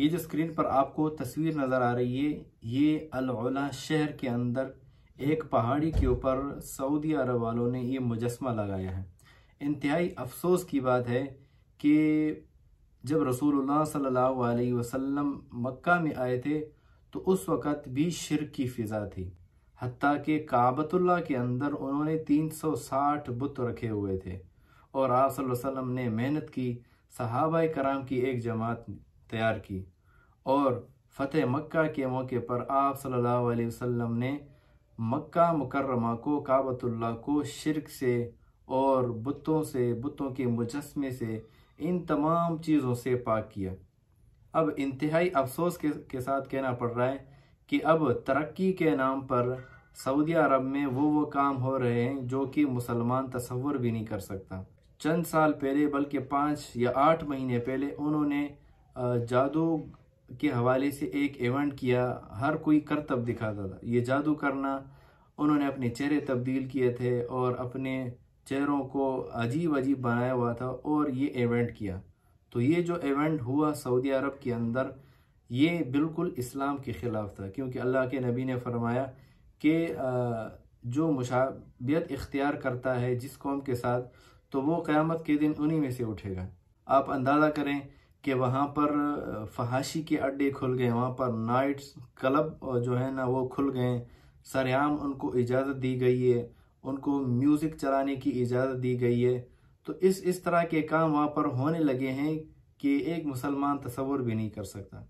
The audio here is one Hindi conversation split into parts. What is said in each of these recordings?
ये जो स्क्रीन पर आपको तस्वीर नज़र आ रही है ये अलौला शहर के अंदर एक पहाड़ी के ऊपर सऊदी अरब वालों ने ये मुजस्मा लगाया है इंतहाई अफसोस की बात है कि जब रसूलुल्लाह सल्लल्लाहु अलैहि वसल्लम मक्का में आए थे तो उस वक़्त भी शिर की फ़िज़ा थी हती कि काबतुल्ला के अंदर उन्होंने 360 बुत रखे हुए थे और आप वसल्लम ने मेहनत की सहाबा कराम की एक जमात तैयार की और फ़तेह मक्का के मौके पर आप सल्लल्लाहु अलैहि वसल्लम ने मक्का मुकर्रमा को काबतुल्ला को शिरक से और बुतों से बुतों के मुजस्मे से इन तमाम चीज़ों से पाक किया अब इंतहाई अफसोस के, के साथ कहना पड़ रहा है कि अब तरक्की के नाम पर सऊदी अरब में वो वो काम हो रहे हैं जो कि मुसलमान तस्वर भी नहीं कर सकता चंद साल पहले बल्कि पाँच या आठ महीने पहले उन्होंने जादू के हवाले से एक इवेंट किया हर कोई करतब दिखाता था ये जादू करना उन्होंने अपने चेहरे तब्दील किए थे और अपने चेहरों को अजीब अजीब बनाया हुआ था और ये इवेंट किया तो ये जो इवेंट हुआ सऊदी अरब के अंदर ये बिल्कुल इस्लाम के ख़िलाफ़ था क्योंकि अल्लाह के नबी ने फरमाया कि जो मुशाबियत इख्तियार करता है जिस कौम के साथ तो वो क़्यामत के दिन उन्हीं में से उठेगा आप अंदाज़ा करें कि वहाँ पर फहाशी के अड्डे खुल गए वहाँ पर नाइट्स क्लब जो है ना वो खुल गए सरेआम उनको इजाज़त दी गई है उनको म्यूज़िक चलाने की इजाज़त दी गई है तो इस इस तरह के काम वहाँ पर होने लगे हैं कि एक मुसलमान तस्वुर भी नहीं कर सकता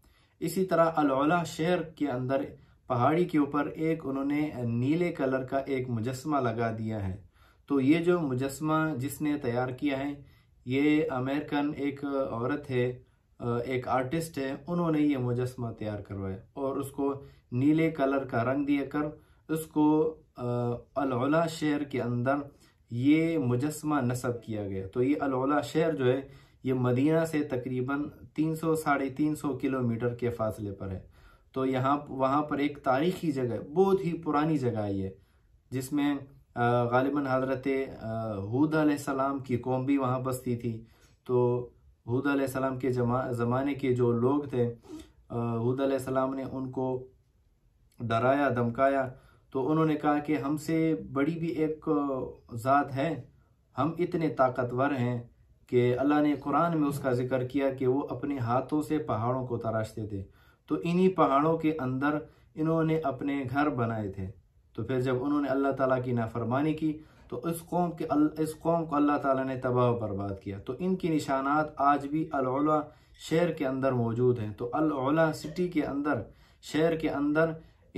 इसी तरह अलौला शहर के अंदर पहाड़ी के ऊपर एक उन्होंने नीले कलर का एक मुजस्मा लगा दिया है तो ये जो मुजस्मा जिसने तैयार किया है ये अमेरिकन एक औरत है एक आर्टिस्ट है उन्होंने ये मुजस्मा तैयार करवाया और उसको नीले कलर का रंग दिया कर उसको अलौला शहर के अंदर ये मुजस्मा नस्ब किया गया तो ये अलौला शहर जो है ये मदीना से तकरीबन तीन सौ साढ़े तीन सौ किलोमीटर के फासले पर है तो यहाँ वहाँ पर एक तारीखी जगह बहुत ही पुरानी जगह है ये जिसमें गालिबा हजरत हूद आसमाम की कौम भी वहाँ बसती थी तो हूद आसमाम के जमा ज़माने के जो लोग थे हूद आसमाम ने उनको डराया धमकाया तो उन्होंने कहा कि हमसे बड़ी भी एक ज़ात है हम इतने ताकतवर हैं कि अल्लाह ने कुरान में उसका जिक्र किया कि वो अपने हाथों से पहाड़ों को तराशते थे तो इन्हीं पहाड़ों के अंदर इन्होंने अपने घर बनाए थे तो फिर जब उन्होंने अल्लाह ताला की नाफरमानी की तो इस कौम के इस कौम को अल्लाह ताला ने तबाह बर्बाद किया तो इनकी निशानात आज भी अलौला शहर के अंदर मौजूद हैं तो अलौला सिटी के अंदर शहर के अंदर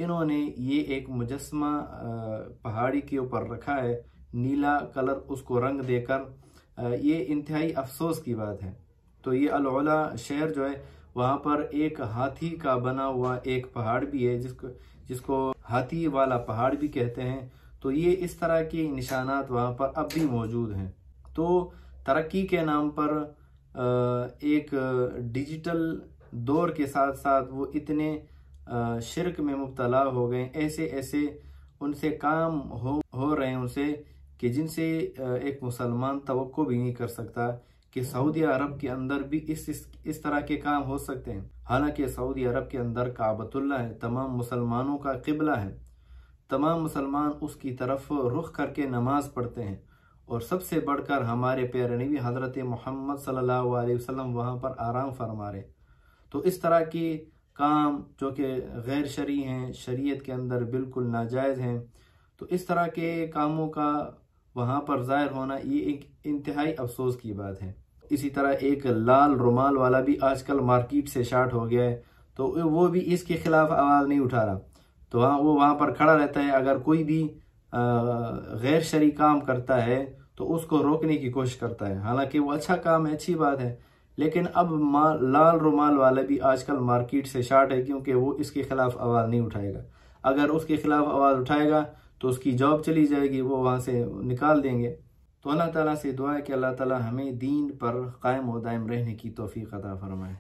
इन्होंने ये एक मुजस्मा पहाड़ी के ऊपर रखा है नीला कलर उसको रंग देकर ये इंतहाई अफसोस की बात है तो ये अलौला शहर जो है वहाँ पर एक हाथी का बना हुआ एक पहाड़ भी है जिसको जिसको हाथी वाला पहाड़ भी कहते हैं तो ये इस तरह के निशानात वहाँ पर अब भी मौजूद हैं तो तरक्की के नाम पर एक डिजिटल दौर के साथ साथ वो इतने शिरक में मुबतला हो गए ऐसे ऐसे उनसे काम हो हो रहे हैं उनसे कि जिनसे एक मुसलमान तो भी नहीं कर सकता कि सऊदी अरब के अंदर भी इस इस, तरह के काम हो सकते हैं हालांकि सऊदी अरब के अंदर काबतुल्ला है तमाम मुसलमानों का किबला है तमाम मुसलमान उसकी तरफ रुख करके नमाज पढ़ते हैं और सबसे बढ़कर हमारे प्यारे नबी हज़रत मोहम्मद सल्लल्लाहु अलैहि वसल्लम वहाँ पर आराम फरमा रहे तो इस तरह की काम जो कि गैर शरी हैं शरीयत के अंदर बिल्कुल नाजायज़ हैं तो इस तरह के कामों का वहाँ पर ज़ाहिर होना ये एक इंतहाई अफसोस की बात है इसी तरह एक लाल रुमाल वाला भी आजकल मार्केट से शार्ट हो गया है तो वो भी इसके खिलाफ आवाज़ नहीं उठा रहा तो हाँ वो वहाँ पर खड़ा रहता है अगर कोई भी गैर शरी काम करता है तो उसको रोकने की कोशिश करता है हालांकि वो अच्छा काम है अच्छी बात है लेकिन अब लाल रुमाल वाला भी आजकल मार्केट से शार्ट है क्योंकि वो इसके खिलाफ आवाज़ नहीं उठाएगा अगर उसके खिलाफ आवाज़ उठाएगा तो उसकी जॉब चली जाएगी वो वहाँ से निकाल देंगे तो अल्लाह ताला से दुआ है कि अल्लाह ताला हमें दीन पर कायम व दायम रहने की तोफ़ी अदा फरमाए